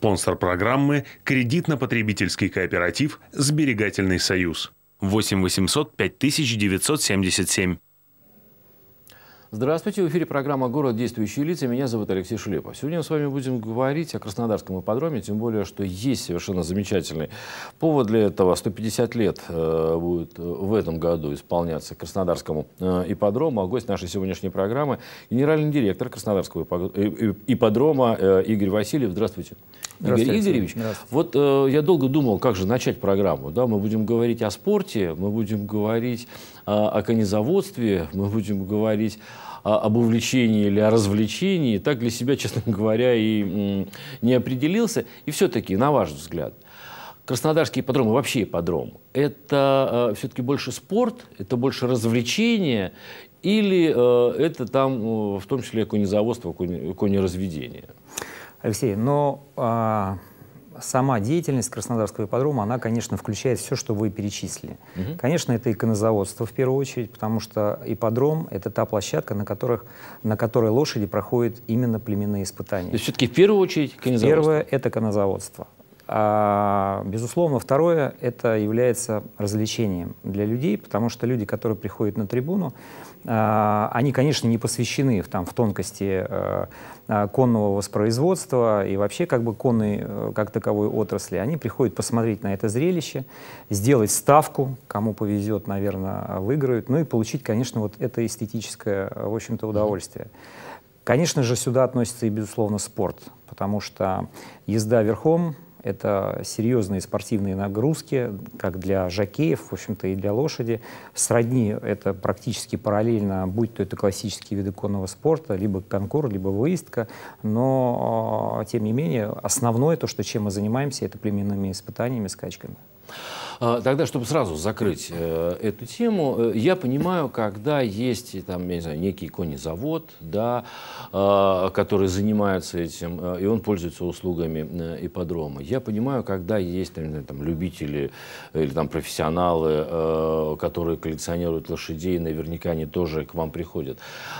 Спонсор программы – кредитно-потребительский кооператив «Сберегательный союз». 8 800 5977. Здравствуйте, в эфире программа «Город. Действующие лица». Меня зовут Алексей Шлепов. Сегодня мы с вами будем говорить о Краснодарском ипподроме, тем более, что есть совершенно замечательный повод для этого. 150 лет э, будет э, в этом году исполняться Краснодарскому э, ипподрому. А гость нашей сегодняшней программы – генеральный директор Краснодарского ипподрома Игорь Васильев. Здравствуйте. Игорь Игоревич. Вот э, я долго думал, как же начать программу. Да? Мы будем говорить о спорте, мы будем говорить э, о конезаводстве, мы будем говорить а, об увлечении или о развлечении, так для себя, честно говоря, и не определился. И все-таки, на ваш взгляд, Краснодарский подром и вообще подром? это э, все-таки больше спорт, это больше развлечение или э, это там э, в том числе конезаводство, конеразведение? Алексей, но а, сама деятельность Краснодарского ипподрома, она, конечно, включает все, что вы перечислили. Угу. Конечно, это иконозаводство в первую очередь, потому что ипподром — это та площадка, на, которых, на которой лошади проходят именно племенные испытания. То есть все-таки в первую очередь иконозаводство? Первое — это иконозаводство. А, безусловно, второе — это является развлечением для людей, потому что люди, которые приходят на трибуну, а, они, конечно, не посвящены там, в тонкости а, а, конного воспроизводства и вообще как бы конной э, как таковой отрасли. Они приходят посмотреть на это зрелище, сделать ставку, кому повезет, наверное, выиграют, ну и получить, конечно, вот это эстетическое, в общем-то, удовольствие. Конечно же, сюда относится и, безусловно, спорт, потому что езда верхом — это серьезные спортивные нагрузки, как для жакеев, в общем-то, и для лошади. Сродни это практически параллельно, будь то это классические виды конного спорта, либо конкур, либо выездка. Но, а, тем не менее, основное то, что, чем мы занимаемся, это племенными испытаниями, скачками. А, тогда, чтобы сразу закрыть э, эту тему, э, я понимаю, когда есть э, там, я не знаю, некий конезавод, да, а, который занимается этим, и он пользуется услугами ипподрома. Я понимаю, когда есть там, там, любители или там профессионалы, которые коллекционируют лошадей, наверняка они тоже к вам приходят.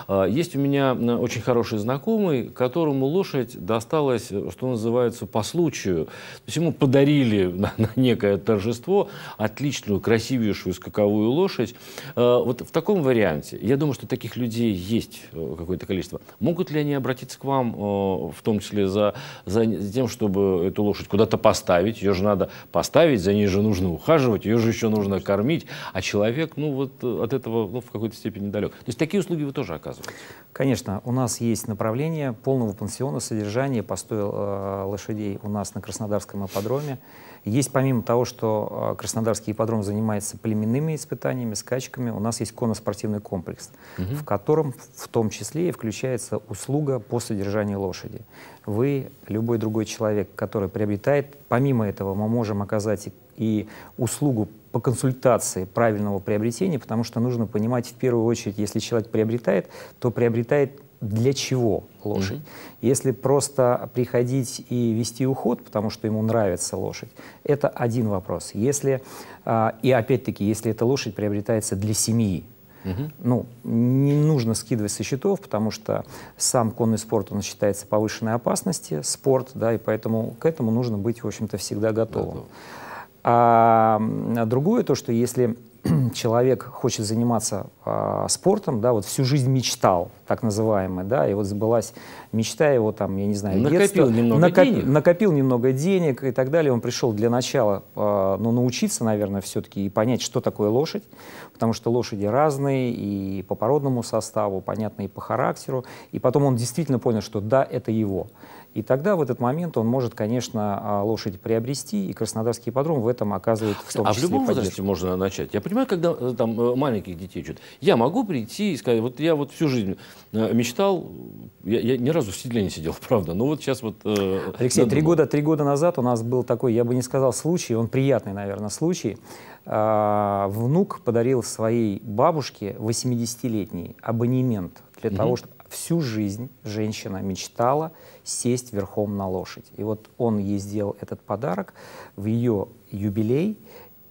А, есть у меня очень хороший знакомый, которому лошадь досталась, что называется, по случаю. То есть ему подарили на, на некое торжество, отличную, красивейшую скаковую лошадь. Э, вот в таком варианте, я думаю, что таких людей есть э, какое-то количество. Могут ли они обратиться к вам, э, в том числе за, за тем, чтобы эту лошадь куда-то поставить? Ее же надо поставить, за ней же нужно ухаживать, ее же еще нужно кормить, а человек, ну вот от этого ну, в какой-то степени далек. То есть такие услуги вы тоже оказываете? Конечно, у нас есть направление полного пансиона, содержания, постой э, лошадей у нас на Краснодарском ипподроме. Есть помимо того, что а, Краснодарский ипподром занимается племенными испытаниями, скачками, у нас есть конно-спортивный комплекс, угу. в котором в том числе и включается услуга по содержанию лошади. Вы, любой другой человек, который приобретает, помимо этого мы можем оказать и, и услугу по консультации правильного приобретения, потому что нужно понимать в первую очередь, если человек приобретает, то приобретает для чего лошадь. Угу. Если просто приходить и вести уход, потому что ему нравится лошадь, это один вопрос. Если, э, и опять-таки, если эта лошадь приобретается для семьи, Угу. Ну, не нужно скидывать со счетов, потому что сам конный спорт, он считается повышенной опасности, спорт, да, и поэтому к этому нужно быть, в общем-то, всегда готовым. Готов. А, а другое то, что если человек хочет заниматься спортом, да, вот всю жизнь мечтал, так называемый, да, и вот сбылась мечта его там, я не знаю, накопил детства, немного накоп, денег, накопил немного денег и так далее. Он пришел для начала, э, ну, научиться, наверное, все-таки и понять, что такое лошадь, потому что лошади разные и по породному составу, понятно, и по характеру. И потом он действительно понял, что да, это его. И тогда в этот момент он может, конечно, а, лошадь приобрести, и Краснодарский подром в этом оказывает в том а числе А в любом поддержку. возрасте можно начать. Я понимаю, когда э, там э, маленьких детей учат. Я могу прийти и сказать, вот я вот всю жизнь э, мечтал, я, я ни разу в седле не сидел, правда, но ну, вот сейчас вот... Э, Алексей, три года, три года назад у нас был такой, я бы не сказал случай, он приятный, наверное, случай. А, внук подарил своей бабушке 80-летний абонемент для угу. того, чтобы всю жизнь женщина мечтала сесть верхом на лошадь. И вот он ей сделал этот подарок в ее юбилей,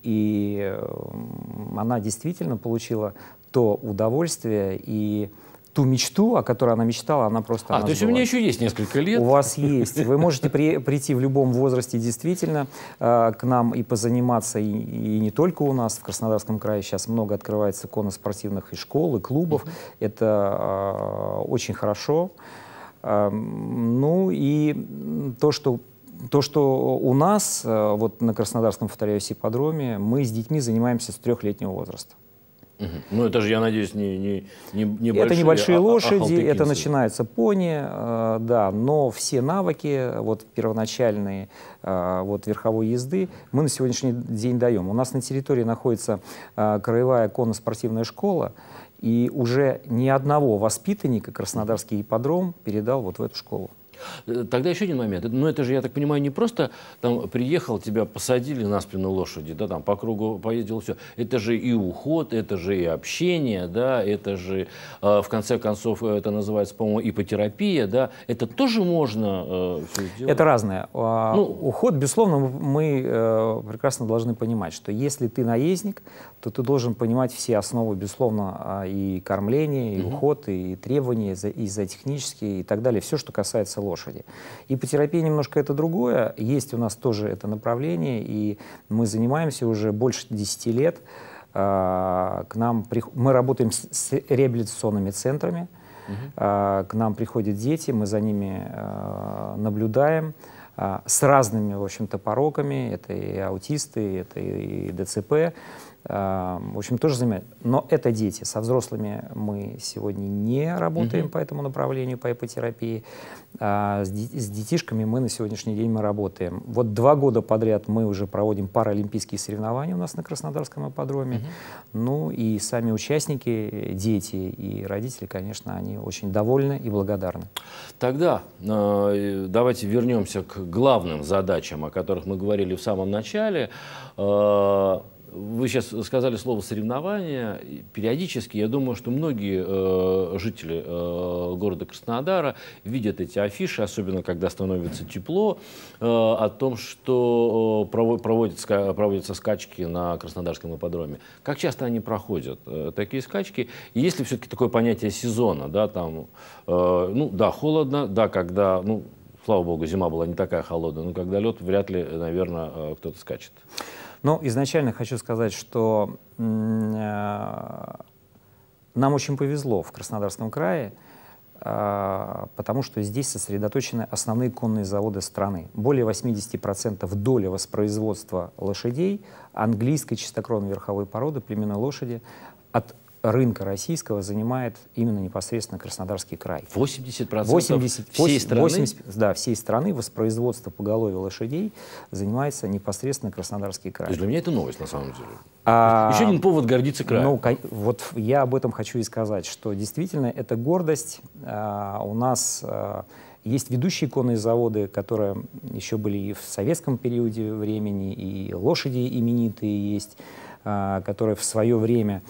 и э, она действительно получила то удовольствие и ту мечту, о которой она мечтала, она просто... А, то есть сбыла. у меня еще есть несколько лет? У вас есть. Вы можете при, прийти в любом возрасте действительно э, к нам и позаниматься, и, и не только у нас. В Краснодарском крае сейчас много открывается конно-спортивных и школ, и клубов. Mm -hmm. Это э, очень хорошо. Э, ну и то, что то, что у нас, э, вот на Краснодарском, повторяюсь, ипподроме, мы с детьми занимаемся с трехлетнего возраста. Ну, это же, я надеюсь, не, не, не, не большие, Это небольшие а, а лошади, а это начинается пони, э, да, но все навыки, вот первоначальные, э, вот верховой езды, мы на сегодняшний день даем. У нас на территории находится э, краевая конно-спортивная школа, и уже ни одного воспитанника Краснодарский ипподром передал вот в эту школу. Э, тогда еще один момент. Но ну, это же, я так понимаю, не просто там приехал, тебя посадили на спину лошади, да, там по кругу поездил, все. Это же и уход, это же и общение, да, это же, э, в конце концов, э, это называется, по-моему, ипотерапия, да. Это тоже можно э, все сделать? Это разное. А, ну, уход, безусловно, мы э, прекрасно должны понимать, что если ты наездник, то ты должен понимать все основы, безусловно, а, и кормление, и угу. уход, и требования, и за, и за технические, и так далее. Все, что касается лошади лошади. Ипотерапия немножко это другое. Есть у нас тоже это направление, и мы занимаемся уже больше 10 лет. А, к нам мы работаем с реабилитационными центрами. Угу. К нам приходят дети, мы за ними а, наблюдаем с разными, в общем-то, пороками. Это и аутисты, это и ДЦП. Эм, в общем, тоже занимает. Но это дети. Со взрослыми мы сегодня не работаем угу. по этому направлению, по ипотерапии. А с, де- с детишками мы на сегодняшний день мы работаем. Вот два года подряд мы уже проводим паралимпийские соревнования у нас на Краснодарском ипподроме. Угу. Ну и сами участники, дети и родители, конечно, они очень довольны и благодарны. Тогда э, давайте вернемся к главным задачам, о которых мы говорили в самом начале. Э, вы сейчас сказали слово «соревнования». Периодически, я думаю, что многие э, жители э, города Краснодара видят эти афиши, особенно когда становится тепло, э, о том, что э, проводятся, проводятся скачки на Краснодарском ипподроме. Как часто они проходят, э, такие скачки? И есть ли все-таки такое понятие сезона? Да, там, э, ну, да, холодно, да, когда... Ну, слава богу, зима была не такая холодная, но когда лед, вряд ли, э, наверное, э, кто-то скачет. Но изначально хочу сказать, что э, нам очень повезло в Краснодарском крае, э, потому что здесь сосредоточены основные конные заводы страны. Более 80% доли воспроизводства лошадей английской чистокровной верховой породы племенной лошади от рынка российского занимает именно непосредственно Краснодарский край. 80%, 80 всей страны? 80, да, всей страны воспроизводство поголовья лошадей занимается непосредственно Краснодарский край. То есть для меня это новость на самом деле. А, Еще один повод гордиться краем. Ну, вот я об этом хочу и сказать, что действительно это гордость. А, у нас... А, есть ведущие конные заводы, которые еще были и в советском периоде времени, и лошади именитые есть, а, которые в свое время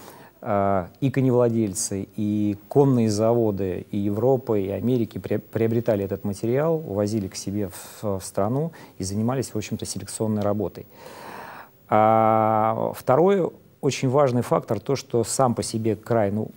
Э, и коневладельцы, и конные заводы, и Европы и Америки приобретали этот материал, увозили к себе в, в страну и занимались, в общем-то, селекционной работой. А второй очень важный фактор то, что сам по себе край, ну,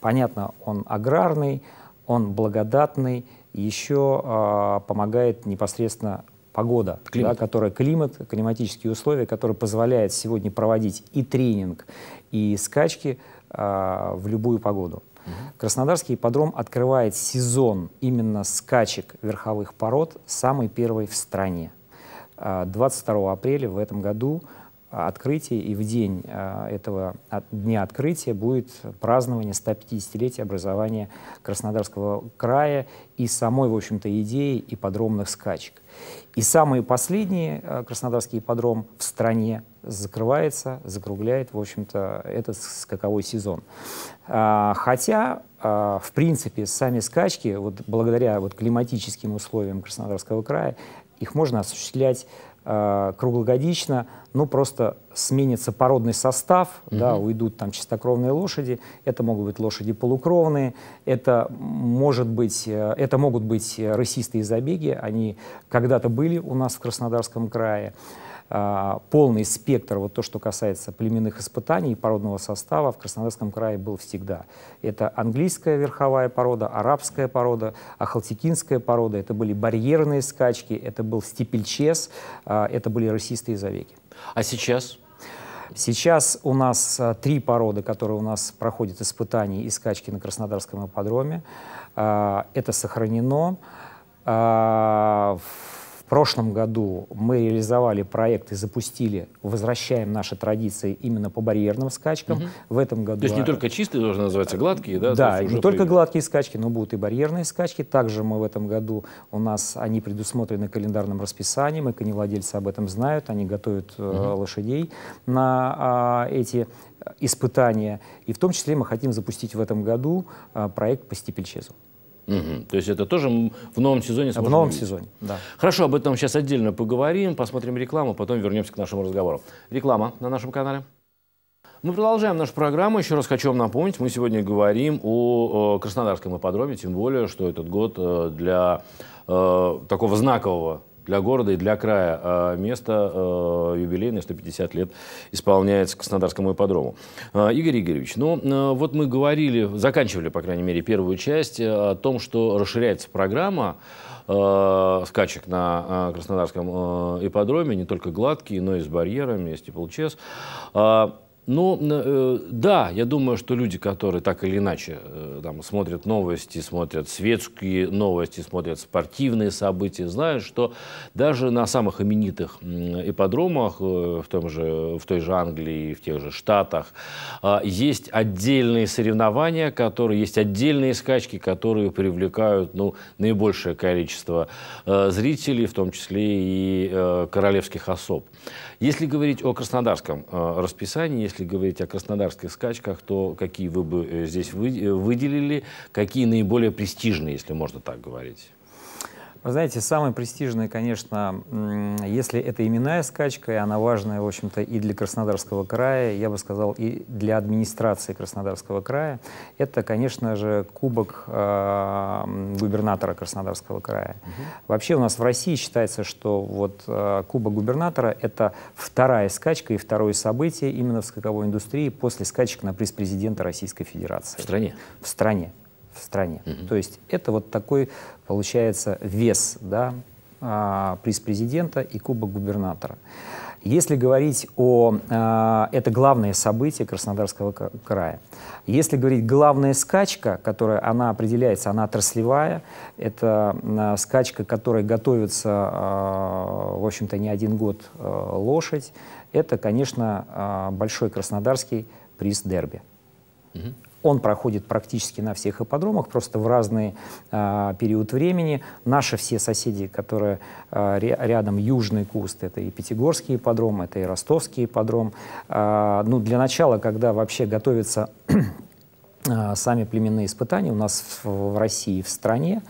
понятно, он аграрный, он благодатный, еще э, помогает непосредственно погода, климат. Да, которая климат, климатические условия, которые позволяют сегодня проводить и тренинг, и скачки э, в любую погоду. Угу. Краснодарский ипподром открывает сезон именно скачек верховых пород, самый первый в стране. 22 а, апреля в этом году открытий, и в день э, этого дня открытия будет празднование 150-летия образования Краснодарского края и самой, в общем-то, идеи и подромных скачек. И самый последний э, краснодарский ипподром в стране закрывается, закругляет, в общем-то, этот скаковой сезон. А, хотя, э, в принципе, сами скачки, вот благодаря вот климатическим условиям Краснодарского края, их можно осуществлять Э, круглогодично, ну просто сменится породный состав, угу. да, уйдут там чистокровные лошади, это могут быть лошади полукровные, это может быть, э, это могут быть э, рысистые забеги, они когда-то были у нас в Краснодарском крае. А, полный спектр, вот то, что касается племенных испытаний и породного состава в Краснодарском крае был всегда. Это английская верховая порода, арабская порода, ахалтикинская порода, это были барьерные скачки, это был степельчес, а, это были российские завеки. А сейчас? Сейчас у нас а, три породы, которые у нас проходят испытания и скачки на Краснодарском ипподроме. Это сохранено. В прошлом году мы реализовали проект и запустили «Возвращаем наши традиции» именно по барьерным скачкам. Угу. В этом году... То есть не а, только чистые должны называться, а гладкие, да? Да, то не только появилось. гладкие скачки, но будут и барьерные скачки. Также мы в этом году, у нас они предусмотрены календарным расписанием, и коневладельцы об этом знают, они готовят угу. лошадей на а, эти испытания. И в том числе мы хотим запустить в этом году а, проект по степельчезу. Угу. То есть это тоже в новом сезоне В новом увидеть. сезоне, да. Хорошо, об этом сейчас отдельно поговорим, посмотрим рекламу, потом вернемся к нашему разговору. Реклама на нашем канале. Мы продолжаем нашу программу. Еще раз хочу вам напомнить, мы сегодня говорим о Краснодарском ипподроме, тем более, что этот год э, для э, такого знакового для города и для края. А место э, юбилейное, 150 лет, исполняется Краснодарскому ипподрому. А, Игорь Игоревич, ну э, вот мы говорили, заканчивали, по крайней мере, первую часть э, о том, что расширяется программа скачек на Краснодарском э, ипподроме, не только гладкие, но и с барьерами, с теплчес. Э, а, ну, э, да, я думаю, что люди, которые так или иначе э, там, смотрят новости, смотрят светские новости, смотрят спортивные события, знают, что даже на самых именитых ипподромах э, в, том же, в той же Англии, в тех же Штатах а, есть отдельные соревнования, которые, есть отдельные скачки, которые привлекают ну, наибольшее количество зрителей, в том числе и королевских особ. Если говорить о краснодарском расписании, если говорить о краснодарских скачках, то какие вы бы э, здесь выделили, какие наиболее престижные, если можно так говорить? Вы знаете, самое престижное, конечно, если это именная скачка, и она важная, в общем-то, и для Краснодарского края, я бы сказал, и для администрации Краснодарского края, это, конечно же, кубок э, губернатора Краснодарского края. Угу. Вообще у нас в России считается, что вот э, кубок губернатора — это вторая скачка и второе событие именно в скаковой индустрии после скачек на приз президента Российской Федерации. В стране? В стране в стране. Mm-hmm. То есть это вот такой, получается, вес да, а, приз президента и кубок губернатора. Если говорить о... А, это главное событие Краснодарского края. Если говорить главная скачка, которая она определяется, она отраслевая, это а, скачка, которой готовится, а, в общем-то, не один год лошадь, это, конечно, большой краснодарский приз дерби. Он проходит практически на всех ипподромах, просто в разный э, период времени. Наши все соседи, которые э, рядом, Южный Куст, это и Пятигорский ипподром, это и Ростовский ипподром. Э, ну, для начала, когда вообще готовятся сами племенные испытания у нас в, в России, в стране,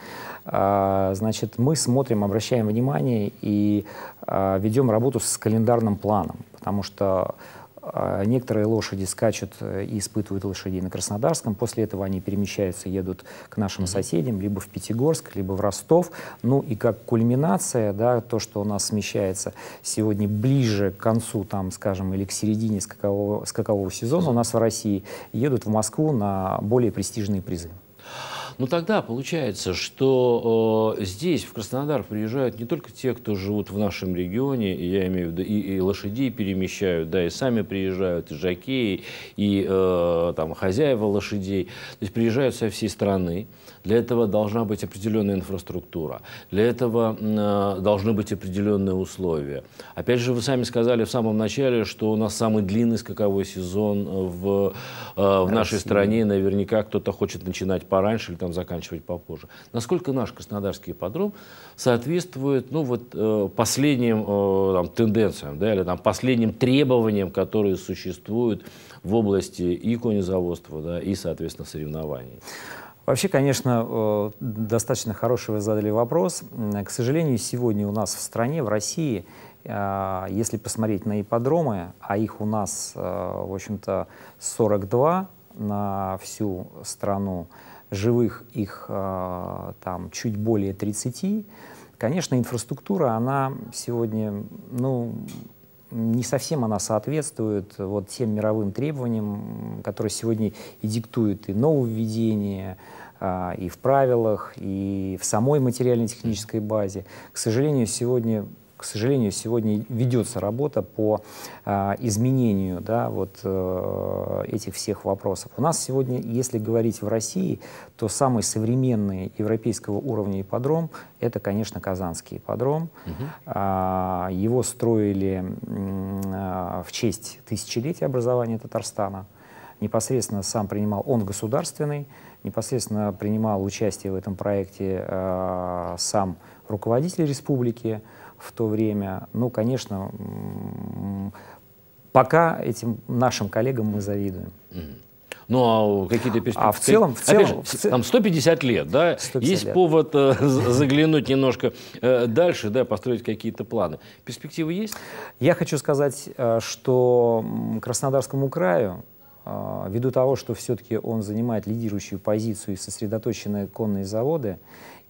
э, значит, мы смотрим, обращаем внимание и э, ведем работу с календарным планом, потому что а некоторые лошади скачут э, и испытывают лошадей на Краснодарском. После этого они перемещаются, едут к нашим соседям, либо в Пятигорск, либо в Ростов. Ну и как кульминация, да, то, что у нас смещается сегодня ближе к концу, там, скажем, или к середине скакового, скакового сезона, у нас в России едут в Москву на более престижные призы. Ну тогда получается, что э, здесь, в Краснодар, приезжают не только те, кто живут в нашем регионе, я имею в виду, и, и лошадей перемещают, да, и сами приезжают, и жакеи, и э, там, хозяева лошадей. То есть приезжают со всей страны. Для этого должна быть определенная инфраструктура, для этого э, должны быть определенные условия. Опять же, вы сами сказали в самом начале, что у нас самый длинный скаковой сезон э, в, э, в нашей стране. Наверняка кто-то хочет начинать пораньше там заканчивать попозже. Насколько наш краснодарский ипподром соответствует ну, вот, э, последним э, там, тенденциям да, или там, последним требованиям, которые существуют в области и конезаводства, да, и, соответственно, соревнований? Вообще, конечно, э, достаточно хороший вы задали вопрос. К сожалению, сегодня у нас в стране, в России, э, если посмотреть на ипподромы, а их у нас, э, в общем-то, 42 на всю страну, живых их а, там чуть более 30. Конечно, инфраструктура, она сегодня, ну, не совсем она соответствует вот тем мировым требованиям, которые сегодня и диктуют и нововведения, а, и в правилах, и в самой материально-технической базе. К сожалению, сегодня к сожалению, сегодня ведется работа по э, изменению да, вот, э, этих всех вопросов. У нас сегодня, если говорить в России, то самый современный европейского уровня ипподром — это, конечно, Казанский ипподром. Угу. Э, его строили э, в честь тысячелетия образования Татарстана. Непосредственно сам принимал он государственный, непосредственно принимал участие в этом проекте э, сам руководитель республики, в то время. Ну, конечно, пока этим нашим коллегам мы завидуем. Ну, а какие-то перспективы? А в целом... В целом же, в Там 150 лет, да? 150 Есть лет. повод э, заглянуть немножко э, дальше, да, построить какие-то планы. Перспективы есть? Я хочу сказать, э, что Краснодарскому краю, э, ввиду того, что все-таки он занимает лидирующую позицию и сосредоточенные конные заводы,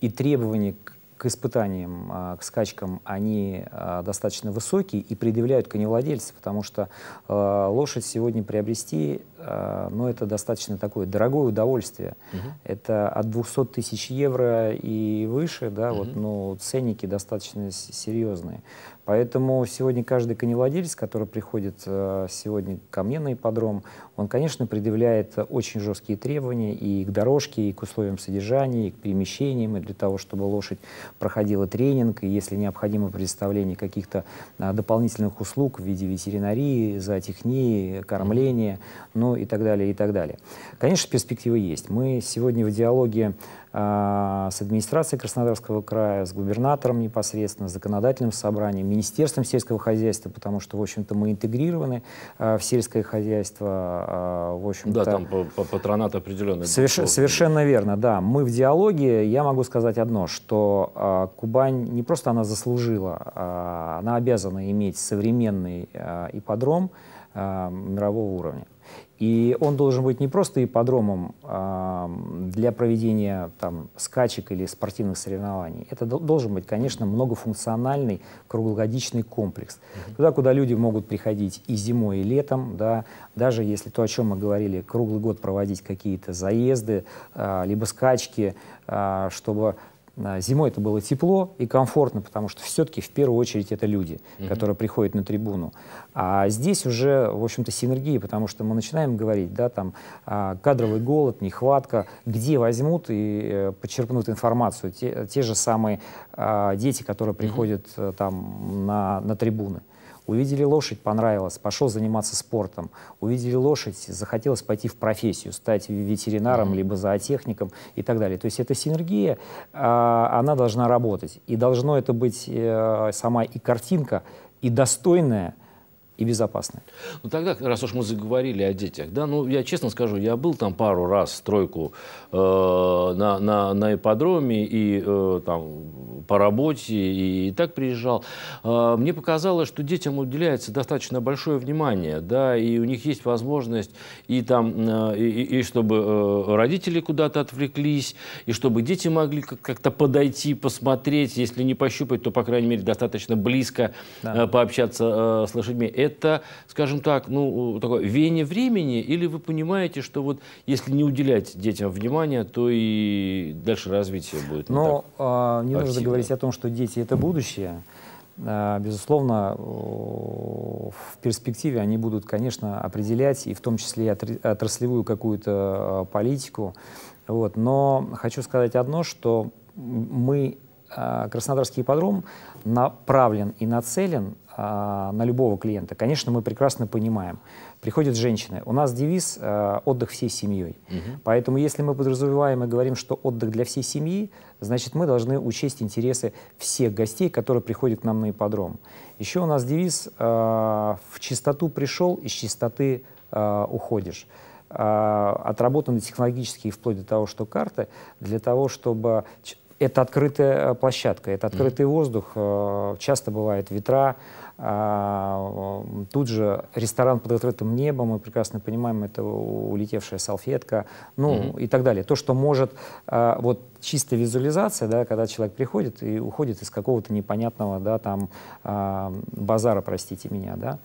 и требования к к испытаниям, а, к скачкам, они а, достаточно высокие и предъявляют коневладельцы, потому что а, лошадь сегодня приобрести а, но это достаточно такое дорогое удовольствие. Угу. Это от 200 тысяч евро и выше, да, угу. вот, но ценники достаточно серьезные. Поэтому сегодня каждый коневладелец, который приходит э, сегодня ко мне на ипподром, он, конечно, предъявляет очень жесткие требования и к дорожке, и к условиям содержания, и к перемещениям, и для того, чтобы лошадь проходила тренинг, и если необходимо предоставление каких-то а, дополнительных услуг в виде ветеринарии, зоотехнии, кормления, но и так далее, и так далее. Конечно, перспективы есть. Мы сегодня в диалоге а, с администрацией Краснодарского края, с губернатором непосредственно, с законодательным собранием, Министерством сельского хозяйства, потому что, в общем-то, мы интегрированы э, в сельское хозяйство. Э, в общем да, там по, по патронат определенный. Соверш, совершенно верно, да. Мы в диалоге. Я могу сказать одно, что э, Кубань не просто она заслужила, э, она обязана иметь современный э, ипподром мирового уровня. И он должен быть не просто ипподромом а, для проведения там, скачек или спортивных соревнований. Это должен быть, конечно, многофункциональный круглогодичный комплекс. Mm-hmm. Туда, куда люди могут приходить и зимой, и летом. Да, даже если то, о чем мы говорили, круглый год проводить какие-то заезды, а, либо скачки, а, чтобы а, зимой это было тепло и комфортно, потому что все-таки в первую очередь это люди, mm которые приходят на трибуну. А здесь уже, в общем-то, синергии, потому что мы начинаем говорить, да, там а, кадровый голод, нехватка, где возьмут и э, почерпнут информацию те, те же самые а, дети, которые приходят mm там на, на трибуны. Увидели лошадь, понравилось, пошел заниматься спортом. Увидели лошадь, захотелось пойти в профессию, стать ветеринаром, mm-hmm. либо зоотехником и так далее. То есть эта синергия, а, она должна работать. И должно это быть э, сама и картинка, и достойная, и безопасны. Ну тогда, раз уж мы заговорили о детях, да, ну я честно скажу, я был там пару раз, тройку э, на, на, на ипподроме и э, там по работе и, и так приезжал. Э, мне показалось, что детям уделяется достаточно большое внимание, да, и у них есть возможность и там, э, и, и чтобы э, родители куда-то отвлеклись, и чтобы дети могли как-то подойти, посмотреть, если не пощупать, то, по крайней мере, достаточно близко да. э, пообщаться э, с лошадьми. Это это, скажем так, ну, такое вене времени, или вы понимаете, что вот если не уделять детям внимания, то и дальше развитие будет не Но так а, не активно. нужно говорить о том, что дети — это будущее. А, безусловно, в перспективе они будут, конечно, определять и в том числе отраслевую какую-то а, политику. Вот. Но хочу сказать одно, что мы Краснодарский ипподром направлен и нацелен а, на любого клиента. Конечно, мы прекрасно понимаем. Приходят женщины. У нас девиз а, «отдых всей семьей». Угу. Поэтому если мы подразумеваем и говорим, что отдых для всей семьи, значит, мы должны учесть интересы всех гостей, которые приходят к нам на ипподром. Еще у нас девиз а, «в чистоту пришел, из чистоты а, уходишь» отработаны технологические вплоть до того, что карты, для того, чтобы... Это открытая площадка, это открытый mm. воздух, часто бывают ветра, а, тут же ресторан под открытым небом, мы прекрасно понимаем, это улетевшая салфетка, ну mm -hmm. и так далее. То, что может, а, вот чистая визуализация, да, когда человек приходит и уходит из какого-то непонятного, да, там, а, базара, простите меня, да,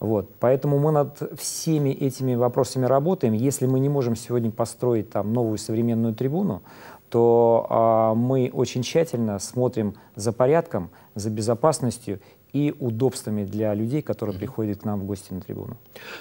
вот. Поэтому мы над всеми этими вопросами работаем. Если мы не можем сегодня построить там новую современную трибуну, то э, мы очень тщательно смотрим за порядком, за безопасностью и удобствами для людей, которые приходят к нам в гости на трибуну.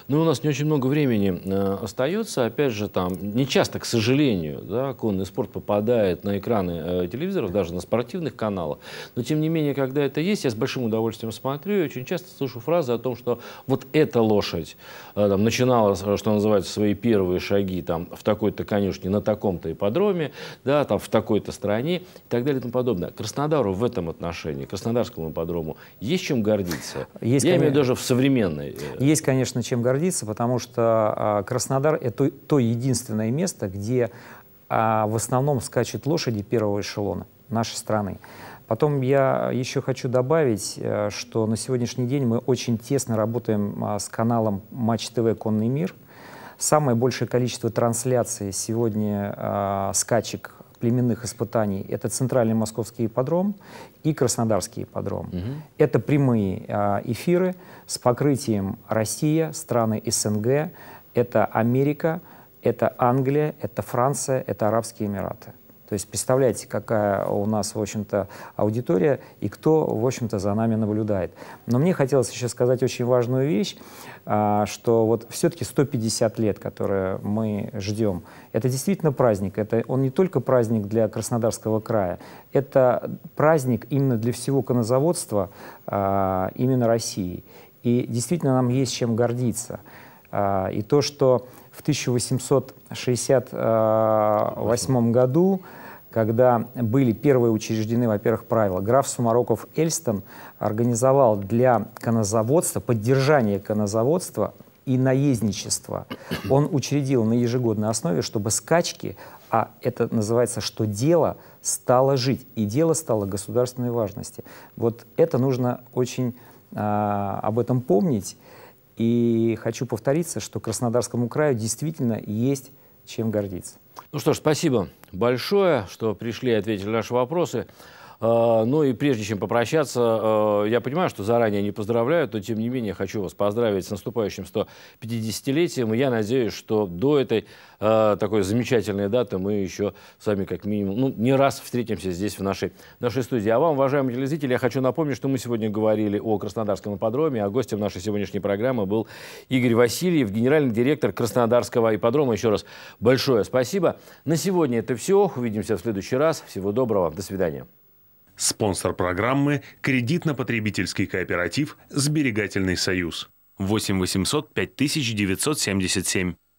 Ну, у нас не очень много времени э, остается. Опять же, там не часто, к сожалению, да, конный спорт попадает на экраны э, телевизоров, даже на спортивных каналах. Но, тем не менее, когда это есть, я с большим удовольствием смотрю и очень часто слышу фразы о том, что вот эта лошадь э, там, начинала, э, что называется, свои первые шаги там, в такой-то конюшне, на таком-то ипподроме, да, там, в такой-то стране и так далее и тому подобное. Краснодару в этом отношении, Краснодарскому ипподрому, есть есть чем гордиться? Есть, Я конечно, имею даже в современной. Э, есть, конечно, чем гордиться, потому что а, Краснодар — это то единственное место, где а, в основном скачут лошади первого эшелона нашей страны. Потом я еще хочу добавить, э, что на сегодняшний день мы очень тесно работаем а, с каналом Матч ТВ «Конный мир». Самое большее количество трансляций сегодня э, скачек племенных испытаний, это Центральный Московский ипподром и Краснодарский ипподром. Угу. Это прямые а, эфиры с покрытием Россия, страны СНГ, это Америка, это Англия, это Франция, это Арабские Эмираты. То есть представляете, какая у нас, в общем-то, аудитория и кто, в общем-то, за нами наблюдает. Но мне хотелось еще сказать очень важную вещь. А, что вот все-таки 150 лет, которые мы ждем, это действительно праздник. Это он не только праздник для Краснодарского края, это праздник именно для всего конозаводства а, именно России. И действительно нам есть чем гордиться. А, и то, что в 1868 году когда были первые учреждены, во-первых, правила. Граф Сумароков Эльстон организовал для конозаводства, поддержание конозаводства и наездничества. Он учредил на ежегодной основе, чтобы скачки, а это называется, что дело стало жить, и дело стало государственной важности. Вот это нужно очень э, об этом помнить. И хочу повториться, что Краснодарскому краю действительно есть чем гордиться. Ну что ж, спасибо большое, что пришли и ответили наши вопросы. А, ну и прежде чем попрощаться, а, я понимаю, что заранее не поздравляю, но тем не менее хочу вас поздравить с наступающим 150-летием. я надеюсь, что до этой а, такой замечательной даты мы еще с вами как минимум ну, не раз встретимся здесь в нашей, нашей студии. А вам, уважаемые телезрители, я хочу напомнить, что мы сегодня говорили о Краснодарском ипподроме, а гостем нашей сегодняшней программы был Игорь Васильев, генеральный директор Краснодарского ипподрома. Еще раз большое спасибо. На сегодня это все. Увидимся в следующий раз. Всего доброго. До свидания. Спонсор программы – кредитно-потребительский кооператив «Сберегательный союз». 8 800 5977.